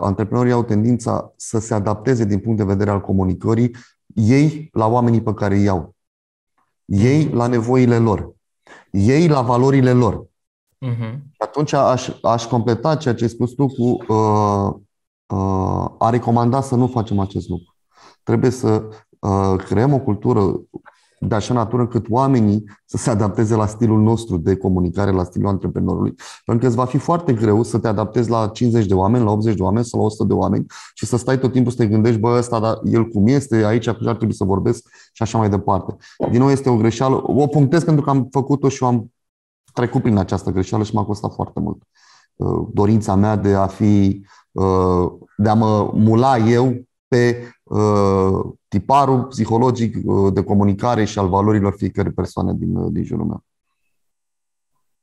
antreprenorii au tendința să se adapteze din punct de vedere al comunicării ei la oamenii pe care îi au, ei la nevoile lor, ei la valorile lor. Uh-huh. atunci aș, aș completa ceea ce ai spus tu cu uh, uh, a recomanda să nu facem acest lucru. Trebuie să uh, creăm o cultură de așa natură încât oamenii să se adapteze la stilul nostru de comunicare, la stilul antreprenorului. Pentru că îți va fi foarte greu să te adaptezi la 50 de oameni, la 80 de oameni sau la 100 de oameni și să stai tot timpul să te gândești, bă, ăsta, dar el cum este, aici ar trebui să vorbesc și așa mai departe. Din nou este o greșeală, o punctez pentru că am făcut-o și eu am trecut prin această greșeală și m-a costat foarte mult. Uh, dorința mea de a fi, uh, de a mă mula eu pe uh, tiparul psihologic uh, de comunicare și al valorilor fiecare persoane din, uh, din jurul meu.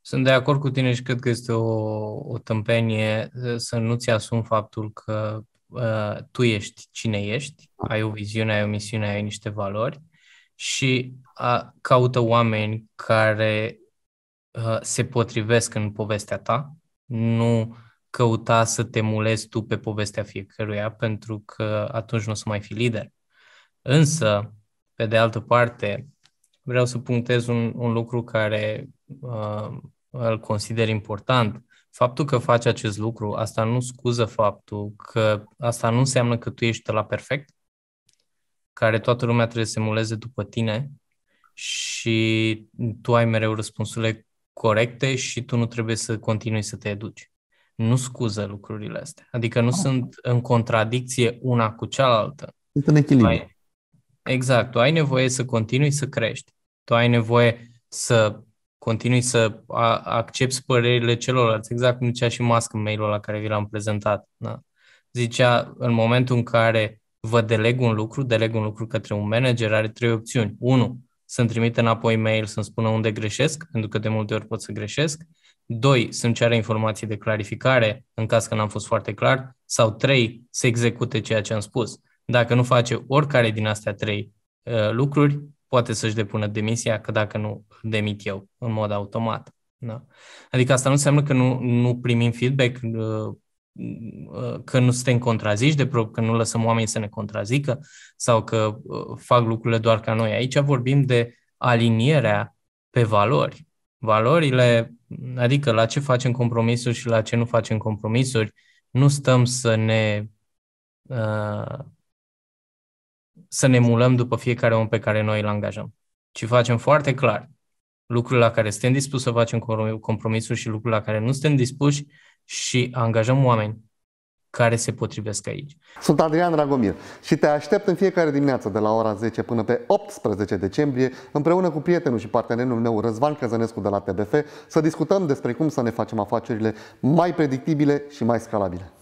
Sunt de acord cu tine și cred că este o, o tâmpenie uh, să nu-ți asum faptul că uh, tu ești cine ești, ai o viziune, ai o misiune, ai niște valori și uh, caută oameni care uh, se potrivesc în povestea ta, nu căuta să te mulezi tu pe povestea fiecăruia, pentru că atunci nu o să mai fi lider. Însă, pe de altă parte, vreau să punctez un, un lucru care uh, îl consider important. Faptul că faci acest lucru, asta nu scuză faptul că asta nu înseamnă că tu ești la perfect, care toată lumea trebuie să muleze după tine și tu ai mereu răspunsurile corecte și tu nu trebuie să continui să te educi. Nu scuză lucrurile astea. Adică nu oh. sunt în contradicție una cu cealaltă. Sunt în echilibru. Mai, Exact, tu ai nevoie să continui să crești. Tu ai nevoie să continui să accepti părerile celorlalți, exact cum zicea și Musk în mail-ul la care vi l-am prezentat. Da? Zicea, în momentul în care vă deleg un lucru, deleg un lucru către un manager, are trei opțiuni. Unu, să-mi trimite înapoi mail să-mi spună unde greșesc, pentru că de multe ori pot să greșesc. Doi, să-mi ceară informații de clarificare în caz că n-am fost foarte clar. Sau trei, să execute ceea ce am spus. Dacă nu face oricare din astea trei uh, lucruri, poate să-și depună demisia, că dacă nu, demit eu în mod automat. Da. Adică asta nu înseamnă că nu, nu primim feedback, uh, uh că nu suntem contraziși de prop, că nu lăsăm oamenii să ne contrazică sau că uh, fac lucrurile doar ca noi. Aici vorbim de alinierea pe valori. Valorile, adică la ce facem compromisuri și la ce nu facem compromisuri, nu stăm să ne uh, să ne mulăm după fiecare om pe care noi îl angajăm, ci facem foarte clar lucrurile la care suntem dispuși să facem compromisuri și lucrurile la care nu suntem dispuși și angajăm oameni care se potrivesc aici. Sunt Adrian Ragomir și te aștept în fiecare dimineață de la ora 10 până pe 18 decembrie împreună cu prietenul și partenerul meu Răzvan Căzănescu de la TBF să discutăm despre cum să ne facem afacerile mai predictibile și mai scalabile.